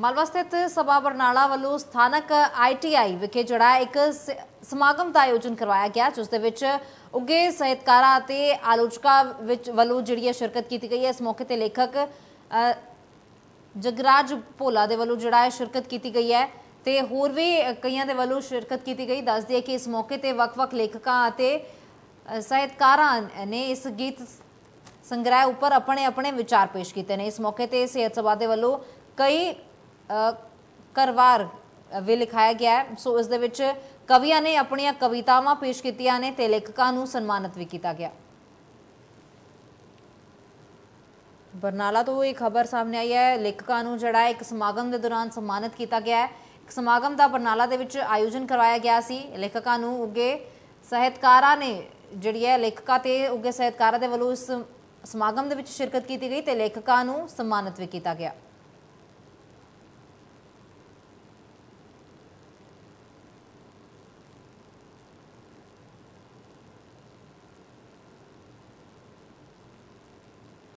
ਮਲਵਾ ਸਥਿਤ ਸਭਾ ਬਰਨਾਲਾ ਵੱਲੋਂ ਸਥਾਨਕ ਆਈਟੀਆਈ ਵਿਖੇ ਜੁੜਾ ਇੱਕ ਸਮਾਗਮ ਦਾ ਆਯੋਜਨ ਕਰਵਾਇਆ ਗਿਆ ਜਿਸ ਦੇ ਵਿੱਚ ਉੱਗੇ ਸਹਿਤਕਾਰਾਂ ਅਤੇ ਆਲੋਚਕਾਂ ਵਿੱਚ ਵੱਲੋਂ ਜਿਹੜੀ ਹੈ ਸ਼ਿਰਕਤ ਕੀਤੀ ਗਈ ਹੈ ਇਸ ਮੌਕੇ ਤੇ ਲੇਖਕ ਜਗਰਾਜ ਭੋਲਾ ਦੇ ਵੱਲੋਂ ਜਿਹੜਾ ਹੈ ਸ਼ਿਰਕਤ ਕੀਤੀ ਗਈ ਹੈ ਤੇ ਹੋਰ ਵੀ ਕਈਆਂ ਦੇ ਵੱਲੋਂ ਸ਼ਿਰਕਤ ਕੀਤੀ ਗਈ ਦੱਸਦੇ ਦਈਏ ਕਿ ਇਸ ਮੌਕੇ ਤੇ ਵੱਖ-ਵੱਖ ਲੇਖਕਾਂ ਅਤੇ ਸਹਿਤਕਾਰਾਂ ਨੇ ਇਸ ਗੀਤ ਸੰਗ੍ਰਹਿ ਉੱਪਰ ਆਪਣੇ ਆਪਣੇ ਵਿਚਾਰ ਪੇਸ਼ ਕੀਤੇ ਨੇ ਇਸ ਮੌਕੇ ਤੇ ਸਿਹਤ ਸਭਾ ਦੇ ਵੱਲੋਂ ਕਈ ਕਰਵਾਰ ਵੀ ਲਿਖਾਇਆ ਗਿਆ ਹੈ ਸੋ ਇਸ ਦੇ ਵਿੱਚ ਕਵੀਆਂ ਨੇ ਆਪਣੀਆਂ ਕਵਿਤਾਵਾਂ ਪੇਸ਼ ਕੀਤੀਆਂ ਨੇ ਤੇ ਲੇਖਕਾਂ ਨੂੰ ਸਨਮਾਨਿਤ ਵੀ ਕੀਤਾ ਗਿਆ ਬਰਨਾਲਾ ਤੋਂ ਇਹ ਖਬਰ ਸਾਹਮਣੇ ਆਈ ਹੈ ਲੇਖਕਾਂ ਨੂੰ ਜਿਹੜਾ ਇੱਕ ਸਮਾਗਮ ਦੇ ਦੌਰਾਨ ਸਨਮਾਨਿਤ ਕੀਤਾ ਗਿਆ ਹੈ ਇੱਕ ਸਮਾਗਮ ਦਾ ਬਰਨਾਲਾ ਦੇ ਵਿੱਚ ਆਯੋਜਨ ਕਰਵਾਇਆ ਗਿਆ ਸੀ ਲੇਖਕਾਂ ਨੂੰ ਉੱਗੇ ਸਹਿਤਕਾਰਾਂ ਨੇ ਜਿਹੜੀ ਹੈ ਲੇਖਕਾਂ ਤੇ ਉੱਗੇ ਸਹਿਤਕਾਰਾਂ ਦੇ ਵੱਲੋਂ ਇਸ ਸਮਾਗਮ ਦੇ ਵਿੱਚ ਸ਼ਿਰਕਤ ਕੀਤੀ ਗਈ ਤੇ ਲੇਖਕਾਂ ਨੂੰ ਸਨਮਾਨਿਤ ਵੀ ਕੀਤਾ ਗਿਆ